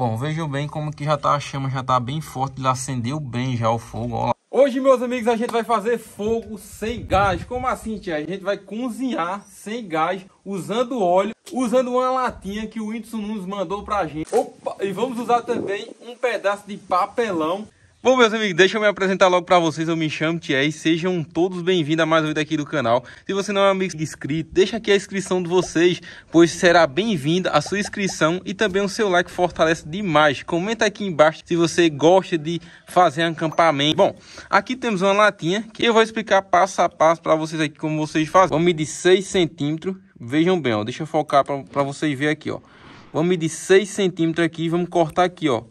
Bom, vejam bem como que já tá a chama, já tá bem forte, ele acendeu bem já o fogo, ó lá. Hoje, meus amigos, a gente vai fazer fogo sem gás. Como assim, tia? A gente vai cozinhar sem gás, usando óleo, usando uma latinha que o Whindersson Nunes mandou pra gente. Opa! E vamos usar também um pedaço de papelão Bom, meus amigos, deixa eu me apresentar logo para vocês. Eu me chamo Thierry. Sejam todos bem-vindos a mais um vídeo aqui do canal. Se você não é um amigo inscrito, deixa aqui a inscrição de vocês, pois será bem-vinda a sua inscrição e também o seu like fortalece demais. Comenta aqui embaixo se você gosta de fazer acampamento. Bom, aqui temos uma latinha que eu vou explicar passo a passo para vocês aqui como vocês fazem. Vamos medir 6 centímetros. Vejam bem, ó. Deixa eu focar para vocês verem aqui, ó. Vamos medir 6 centímetros aqui e vamos cortar aqui, ó.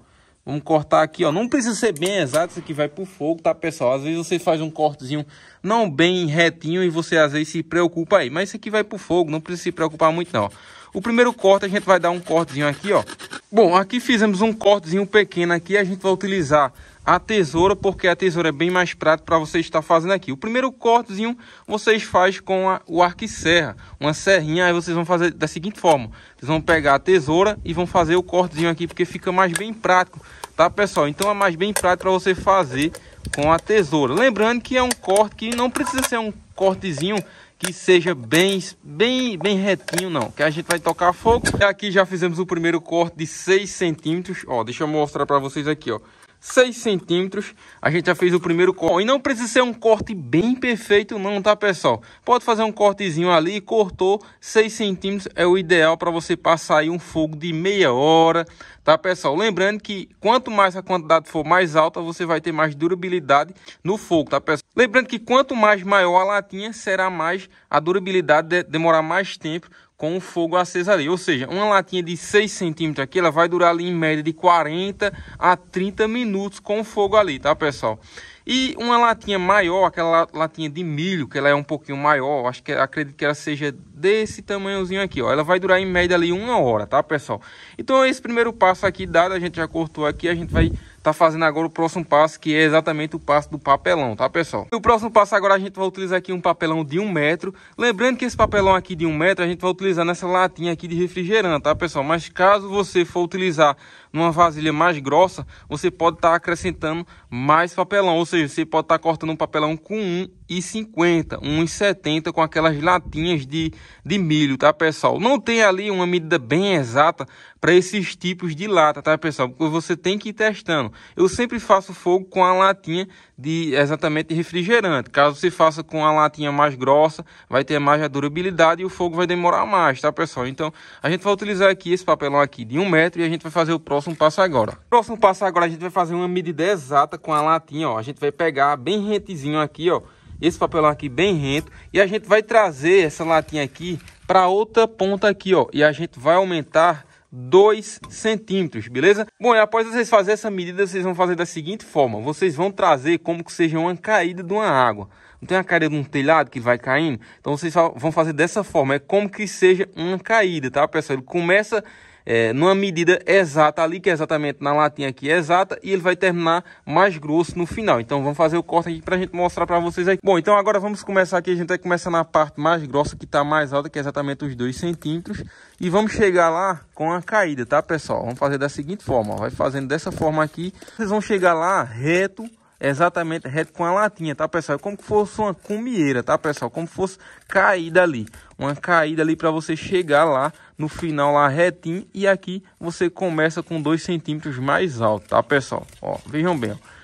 Vamos cortar aqui, ó. Não precisa ser bem exato, isso aqui vai pro fogo, tá, pessoal? Às vezes você faz um cortezinho não bem retinho e você às vezes se preocupa aí. Mas isso aqui vai pro fogo, não precisa se preocupar muito, não. O primeiro corte a gente vai dar um cortezinho aqui, ó. Bom, aqui fizemos um cortezinho pequeno aqui. A gente vai utilizar a tesoura, porque a tesoura é bem mais prática para você estar fazendo aqui. O primeiro cortezinho vocês faz com a, o arco e serra, uma serrinha, aí vocês vão fazer da seguinte forma. Vocês vão pegar a tesoura e vão fazer o cortezinho aqui, porque fica mais bem prático, tá pessoal? Então é mais bem prático para você fazer com a tesoura. Lembrando que é um corte que não precisa ser um cortezinho que seja bem, bem, bem retinho, não. Que a gente vai tocar fogo. Aqui já fizemos o primeiro corte de 6 centímetros. Ó, deixa eu mostrar para vocês aqui, ó. 6 centímetros. A gente já fez o primeiro corte. E não precisa ser um corte bem perfeito não, tá, pessoal? Pode fazer um cortezinho ali, cortou 6 centímetros. É o ideal para você passar aí um fogo de meia hora, tá, pessoal? Lembrando que quanto mais a quantidade for mais alta, você vai ter mais durabilidade no fogo, tá, pessoal? Lembrando que quanto mais maior a latinha, será mais a durabilidade, de demorar mais tempo com o fogo aceso ali. Ou seja, uma latinha de 6 centímetros aqui, ela vai durar ali em média de 40 a 30 minutos com o fogo ali, tá pessoal? E uma latinha maior, aquela latinha de milho, que ela é um pouquinho maior, acho que acredito que ela seja desse tamanhozinho aqui, ó. Ela vai durar em média ali uma hora, tá pessoal? Então esse primeiro passo aqui dado, a gente já cortou aqui, a gente vai tá fazendo agora o próximo passo, que é exatamente o passo do papelão, tá pessoal? E o próximo passo agora a gente vai utilizar aqui um papelão de um metro. Lembrando que esse papelão aqui de um metro a gente vai utilizar nessa latinha aqui de refrigerante, tá pessoal? Mas caso você for utilizar numa vasilha mais grossa, você pode estar tá acrescentando mais papelão, ou seja, você pode estar tá cortando um papelão com 1,50, 1,70 com aquelas latinhas de, de milho, tá pessoal? Não tem ali uma medida bem exata, para esses tipos de lata, tá pessoal? Porque você tem que ir testando. Eu sempre faço fogo com a latinha de exatamente de refrigerante. Caso você faça com a latinha mais grossa, vai ter mais a durabilidade e o fogo vai demorar mais, tá pessoal? Então a gente vai utilizar aqui esse papelão aqui de um metro e a gente vai fazer o próximo passo agora. Próximo passo agora a gente vai fazer uma medida exata com a latinha, ó. A gente vai pegar bem rentezinho aqui, ó esse papelão aqui bem rento e a gente vai trazer essa latinha aqui para outra ponta aqui ó e a gente vai aumentar 2 centímetros, beleza? Bom, e após vocês fazerem essa medida, vocês vão fazer da seguinte forma. Vocês vão trazer como que seja uma caída de uma água. Não tem a caída de um telhado que vai caindo? Então, vocês vão fazer dessa forma. É como que seja uma caída, tá, pessoal? Ele começa é, numa medida exata ali, que é exatamente na latinha aqui exata, e ele vai terminar mais grosso no final. Então vamos fazer o corte aqui para a gente mostrar para vocês aqui. Bom, então agora vamos começar aqui, a gente vai começar na parte mais grossa, que está mais alta, que é exatamente os 2 centímetros, e vamos chegar lá com a caída, tá pessoal? Vamos fazer da seguinte forma, ó. vai fazendo dessa forma aqui, vocês vão chegar lá reto, exatamente reto é com a latinha, tá, pessoal? É como se fosse uma cumieira, tá, pessoal? Como se fosse caída ali. Uma caída ali para você chegar lá no final lá retinho. E aqui você começa com 2 centímetros mais alto, tá, pessoal? Ó, vejam bem, ó.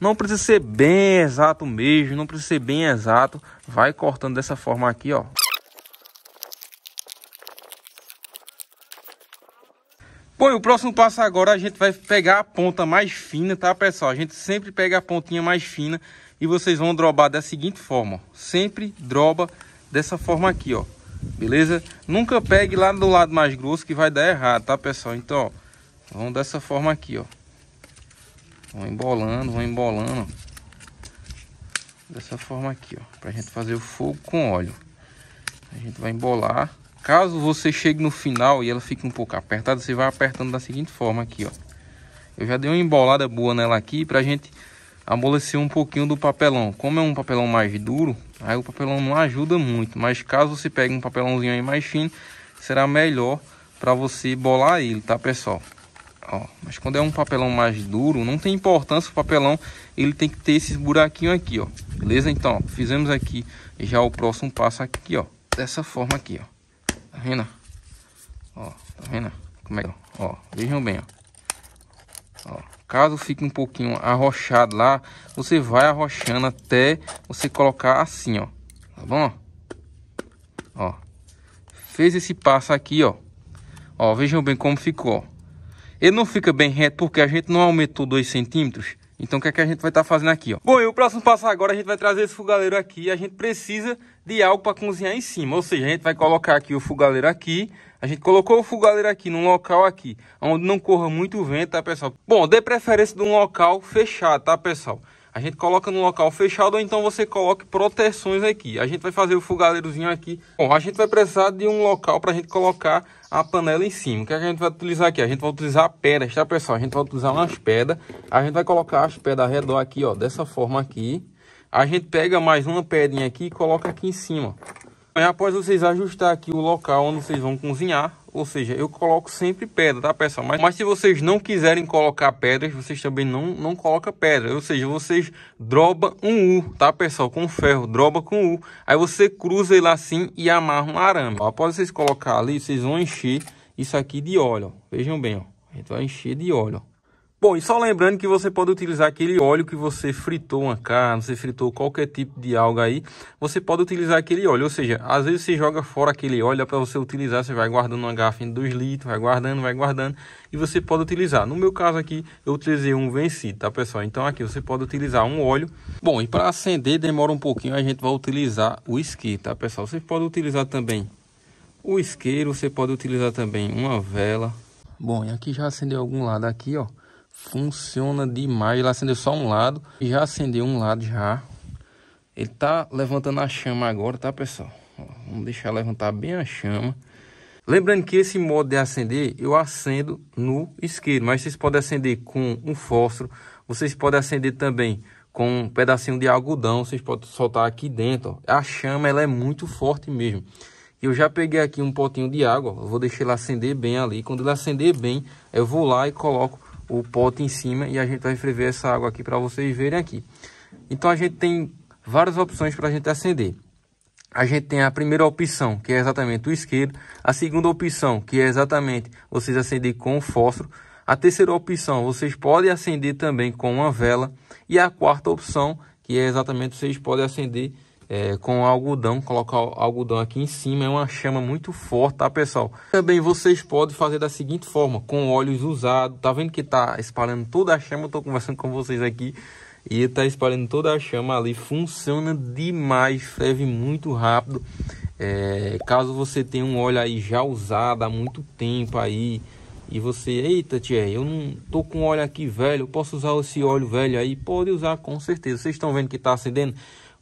Não precisa ser bem exato mesmo, não precisa ser bem exato. Vai cortando dessa forma aqui, ó. Bom, o próximo passo agora a gente vai pegar a ponta mais fina, tá, pessoal? A gente sempre pega a pontinha mais fina e vocês vão drobar da seguinte forma, ó. Sempre droba dessa forma aqui, ó. Beleza? Nunca pegue lá do lado mais grosso que vai dar errado, tá, pessoal? Então, ó, vão dessa forma aqui, ó. Vão embolando, vão embolando, Dessa forma aqui, ó. Pra gente fazer o fogo com óleo. A gente vai embolar. Caso você chegue no final e ela fique um pouco apertada, você vai apertando da seguinte forma aqui, ó. Eu já dei uma embolada boa nela aqui pra gente amolecer um pouquinho do papelão. Como é um papelão mais duro, aí o papelão não ajuda muito. Mas caso você pegue um papelãozinho aí mais fino, será melhor para você bolar ele, tá pessoal? Ó, mas quando é um papelão mais duro, não tem importância o papelão, ele tem que ter esses buraquinhos aqui, ó. Beleza? Então, ó, fizemos aqui já o próximo passo aqui, ó. Dessa forma aqui, ó vendo? Ó, tá vendo? Como é que é? ó? Vejam bem, ó. ó. Caso fique um pouquinho arrochado lá, você vai arrochando até você colocar assim, ó. Tá bom? Ó. Fez esse passo aqui, ó. Ó, vejam bem como ficou, Ele não fica bem reto porque a gente não aumentou 2 centímetros. Então o que é que a gente vai estar tá fazendo aqui, ó? Bom, e o próximo passo agora a gente vai trazer esse fogaleiro aqui. A gente precisa de algo para cozinhar em cima. Ou seja, a gente vai colocar aqui o fogaleiro aqui. A gente colocou o fogaleiro aqui num local aqui, onde não corra muito vento, tá, pessoal? Bom, dê preferência de um local fechado, tá, pessoal? A gente coloca no local fechado ou então você coloque proteções aqui. A gente vai fazer o fogareirozinho aqui. Bom, a gente vai precisar de um local para a gente colocar a panela em cima. O é que a gente vai utilizar aqui? A gente vai utilizar pedras, tá pessoal? A gente vai utilizar umas pedras. A gente vai colocar as pedras ao redor aqui, ó, dessa forma aqui. A gente pega mais uma pedrinha aqui e coloca aqui em cima. Aí, após vocês ajustar aqui o local onde vocês vão cozinhar, ou seja, eu coloco sempre pedra, tá pessoal? Mas, mas se vocês não quiserem colocar pedras, vocês também não, não colocam pedra. Ou seja, vocês droba um U, tá pessoal? Com ferro, droba com U. Aí você cruza ele assim e amarra um arame. Ó, após vocês colocar ali, vocês vão encher isso aqui de óleo. Ó. Vejam bem, ó. A gente vai encher de óleo. Ó. Bom, e só lembrando que você pode utilizar aquele óleo que você fritou uma carne, você fritou qualquer tipo de alga aí, você pode utilizar aquele óleo, ou seja, às vezes você joga fora aquele óleo para você utilizar, você vai guardando uma garrafinha de 2 litros, vai guardando, vai guardando, e você pode utilizar. No meu caso aqui, eu utilizei um vencido, tá pessoal? Então aqui você pode utilizar um óleo. Bom, e para acender demora um pouquinho, a gente vai utilizar o isqueiro, tá pessoal? Você pode utilizar também o isqueiro, você pode utilizar também uma vela. Bom, e aqui já acendeu algum lado aqui, ó. Funciona demais. Ele acendeu só um lado. E já acendeu um lado já. Ele tá levantando a chama agora, tá, pessoal? vamos deixar levantar bem a chama. Lembrando que esse modo de acender, eu acendo no isqueiro. Mas vocês podem acender com um fósforo. Vocês podem acender também com um pedacinho de algodão. Vocês podem soltar aqui dentro. Ó. A chama, ela é muito forte mesmo. Eu já peguei aqui um potinho de água, vou deixar ele acender bem ali. Quando ele acender bem, eu vou lá e coloco o pote em cima e a gente vai ferver essa água aqui para vocês verem aqui. Então a gente tem várias opções para a gente acender. A gente tem a primeira opção, que é exatamente o isqueiro. A segunda opção, que é exatamente vocês acender com fósforo. A terceira opção, vocês podem acender também com uma vela. E a quarta opção, que é exatamente vocês podem acender é, com algodão, colocar algodão aqui em cima, é uma chama muito forte, tá pessoal? Também vocês podem fazer da seguinte forma, com óleos usados, tá vendo que tá espalhando toda a chama, eu tô conversando com vocês aqui, e tá espalhando toda a chama ali, funciona demais, ferve muito rápido, é, caso você tenha um óleo aí já usado há muito tempo aí, e você, eita tia, eu não tô com óleo aqui velho, posso usar esse óleo velho aí? Pode usar com certeza. Vocês estão vendo que tá acendendo?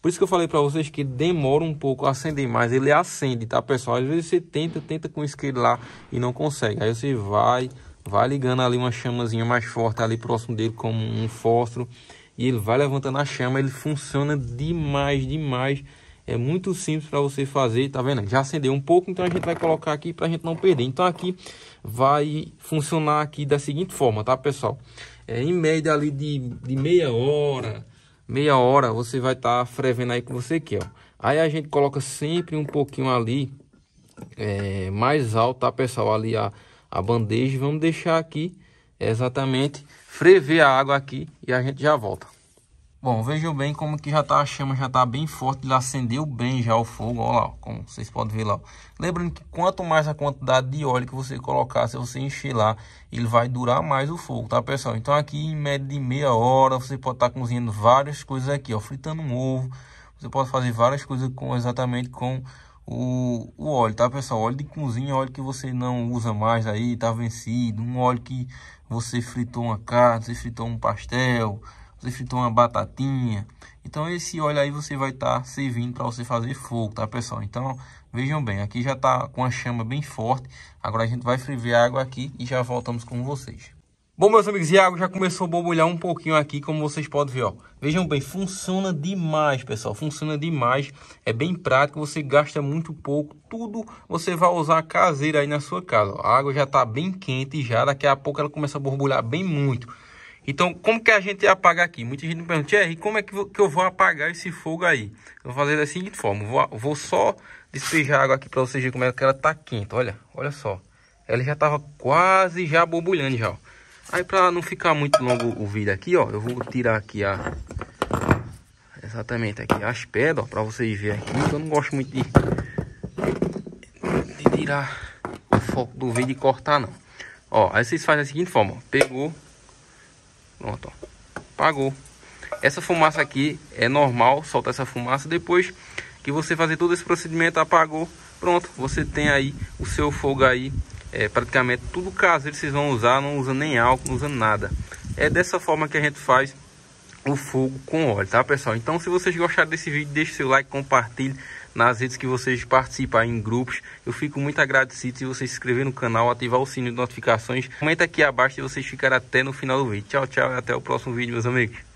Por isso que eu falei para vocês que demora um pouco a acender, mais ele acende, tá, pessoal? Às vezes você tenta, tenta com o isqueiro lá e não consegue. Aí você vai, vai ligando ali uma chamazinha mais forte ali próximo dele, como um fósforo, e ele vai levantando a chama. Ele funciona demais, demais. É muito simples para você fazer, tá vendo? Já acendeu um pouco, então a gente vai colocar aqui para a gente não perder. Então aqui vai funcionar aqui da seguinte forma, tá, pessoal? É, em média ali de, de meia hora meia hora você vai estar tá frevendo aí que você quer. Ó. Aí a gente coloca sempre um pouquinho ali é, mais alto, tá pessoal? Ali a, a bandeja. Vamos deixar aqui exatamente frever a água aqui e a gente já volta. Bom, vejam bem como que já tá a chama, já tá bem forte, ele acendeu bem já o fogo, olha lá, como vocês podem ver lá. Lembrando que quanto mais a quantidade de óleo que você colocar, se você encher lá, ele vai durar mais o fogo, tá pessoal? Então aqui em média de meia hora, você pode estar tá cozinhando várias coisas aqui, ó, fritando um ovo, você pode fazer várias coisas com exatamente com o, o óleo, tá pessoal? Óleo de cozinha, é óleo que você não usa mais aí, tá vencido, um óleo que você fritou uma carne, você fritou um pastel, você fritou uma batatinha. Então esse óleo aí você vai estar tá servindo para você fazer fogo, tá pessoal? Então vejam bem, aqui já está com a chama bem forte. Agora a gente vai ferver a água aqui e já voltamos com vocês. Bom, meus amigos, e a água já começou a borbulhar um pouquinho aqui, como vocês podem ver, ó. Vejam bem, funciona demais, pessoal, funciona demais. É bem prático, você gasta muito pouco. Tudo você vai usar caseiro aí na sua casa, ó. A água já tá bem quente já, daqui a pouco ela começa a borbulhar bem muito. Então, como que a gente apaga aqui? Muita gente me pergunta, e como é que, eu vou apagar esse fogo aí? Eu vou fazer da seguinte forma, vou, vou só despejar água aqui para vocês verem como é que ela tá quente, olha, olha só. Ela já tava quase já borbulhando já, ó. Aí para não ficar muito longo o vídeo aqui, ó, eu vou tirar aqui a... Exatamente aqui, as pedras, ó, pra vocês verem aqui. Eu não gosto muito de, de tirar o foco do vídeo e cortar, não. Ó, aí vocês fazem da seguinte forma, ó, pegou Pronto, ó. Apagou. Essa fumaça aqui é normal, solta essa fumaça depois que você fazer todo esse procedimento, apagou, pronto, você tem aí o seu fogo aí, é, praticamente tudo caseiro vocês vão usar, não usa nem álcool, não usa nada. É dessa forma que a gente faz o fogo com óleo, tá pessoal? Então se vocês gostaram desse vídeo, deixe seu like, compartilhe, nas redes que vocês participarem em grupos. Eu fico muito agradecido se você se inscrever no canal, ativar o sininho de notificações. Comenta aqui abaixo e vocês ficarão até no final do vídeo. Tchau, tchau e até o próximo vídeo, meus amigos.